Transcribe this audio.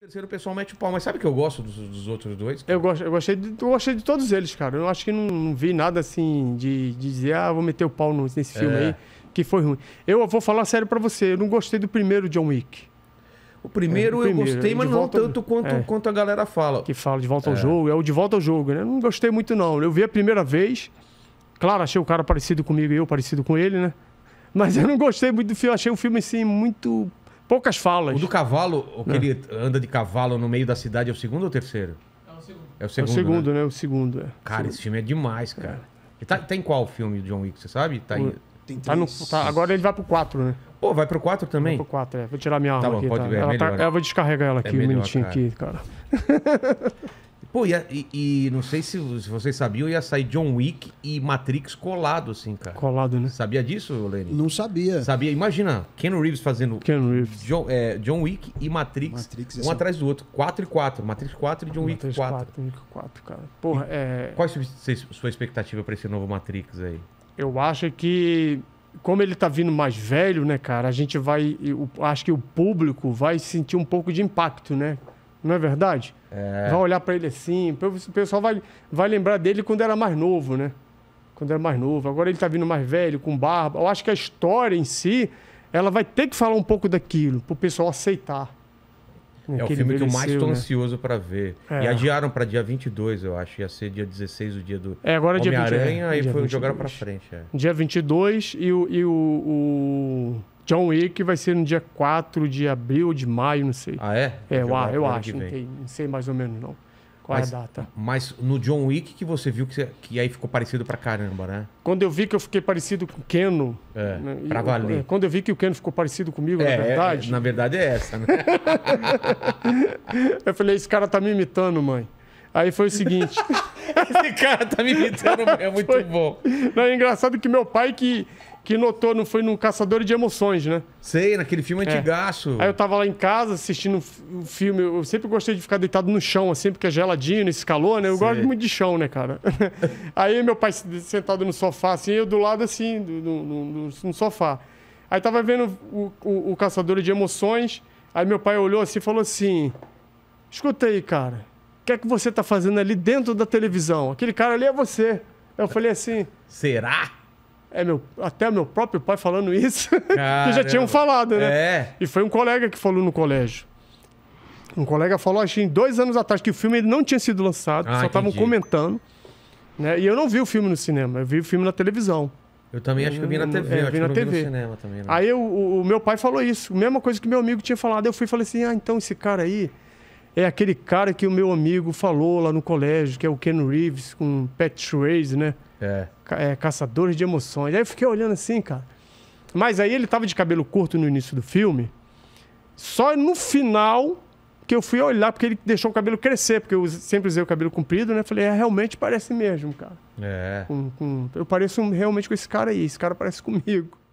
Terceiro, pessoal mete o pau, mas sabe que eu gosto dos, dos outros dois? Eu, gosto, eu, gostei de, eu gostei de todos eles, cara. Eu acho que não, não vi nada assim de, de, dizer, ah, vou meter o pau nesse é. filme aí, que foi ruim. Eu vou falar sério para você, eu não gostei do primeiro John Wick. O primeiro, é, o primeiro eu gostei, é mas não tanto quanto, é. quanto a galera fala. Que fala de volta ao é. jogo, é o de volta ao jogo, né? Eu não gostei muito, não. Eu vi a primeira vez, claro, achei o cara parecido comigo e eu parecido com ele, né? Mas eu não gostei muito do filme, achei o filme assim muito poucas falas. O do cavalo, o que é. ele anda de cavalo no meio da cidade, é o segundo ou o terceiro? É o segundo. É o é segundo, né? né? O segundo, é. Cara, segundo. esse filme é demais, é. cara. É. Tá, tá em qual filme do John Wick, você sabe? Tá, em... tá no, tá, agora ele vai pro 4, né? Pô, vai pro 4 também? Vai pro 4, é. Vou tirar minha tá arma tá bom, aqui. Pode tá. Ver, é ela tá, eu vou descarregar ela aqui, é melhor, um minutinho cara. aqui, cara. Pô, e, e, não sei se, vocês sabiam, ia sair John Wick e Matrix colado, assim, cara. Colado, né? Sabia disso, Lenny? Não sabia. Sabia. Imagina, Ken Reeves fazendo Ken Reeves. John, é, John Wick e Matrix, Matrix um é atrás do outro. 4 e 4. Matrix 4 e John Matrix Wick 4. 4. 4, cara. Porra, e é... Qual é a sua expectativa pra esse novo Matrix aí? Eu acho que como ele tá vindo mais velho, né, cara, a gente vai. Eu acho que o público vai sentir um pouco de impacto, né? Não é verdade? É. Vai olhar para ele assim. O pessoal vai, vai lembrar dele quando era mais novo, né? Quando era mais novo. Agora ele está vindo mais velho, com barba. Eu acho que a história em si, ela vai ter que falar um pouco daquilo, para o pessoal aceitar. É o filme que eu mais estou né? ansioso para ver. É. E adiaram para dia 22, eu acho. Ia ser dia 16, o dia do é, agora é Homem-Aranha. É, é, aí foi, jogaram para frente. É. Dia 22 e o... E o, o... John Wick vai ser no dia 4 de abril ou de maio, não sei. Ah, é? É, eu, é eu acho, não, tem, não, sei mais ou menos não. Qual mas, é a data? Mas no John Wick que você viu que, você, que aí ficou parecido pra caramba, né? Quando eu vi que eu fiquei parecido com o Keno. É, né? pra valer. É, quando eu vi que o Keno ficou parecido comigo, é, na é, verdade. É, na verdade é essa, né? eu falei, esse cara tá me imitando, mãe. Aí foi o seguinte. Esse cara tá me imitando, é muito foi. bom. Não, é engraçado que meu pai que, que notou, não foi no Caçador de Emoções, né? Sei, naquele filme é. antigaço. Aí eu tava lá em casa assistindo o filme, eu sempre gostei de ficar deitado no chão, assim, porque é geladinho, nesse calor, né? Eu Sei. gosto muito de chão, né, cara? Aí meu pai sentado no sofá, assim, eu do lado, assim, no no sofá. Aí tava vendo o, o, o Caçador de Emoções, aí meu pai olhou assim e falou assim, escuta aí, cara, que é que você está fazendo ali dentro da televisão? Aquele cara ali é você. Eu falei assim. Será? É meu, até meu próprio pai falando isso, que já tinham falado, né? É. E foi um colega que falou no colégio. Um colega falou, acho que dois anos atrás, que o filme não tinha sido lançado, ah, só estavam comentando. Né? E eu não vi o filme no cinema, eu vi o filme na televisão. Eu também acho que eu vi na hum, TV, é, eu vi na TV. Vi cinema também. Aí o, o, meu pai falou isso, mesma coisa que meu amigo tinha falado. Eu fui e falei assim: ah, então esse cara aí, é aquele cara que o meu amigo falou lá no colégio, que é o Ken Reeves, com Pat Schweiz, né? É. é. Caçadores de Emoções. Aí eu fiquei olhando assim, cara. Mas aí ele tava de cabelo curto no início do filme. Só no final que eu fui olhar, porque ele deixou o cabelo crescer, porque eu sempre usei o cabelo comprido, né? Falei, é, realmente parece mesmo, cara. É. Com, com... eu pareço realmente com esse cara aí, esse cara parece comigo.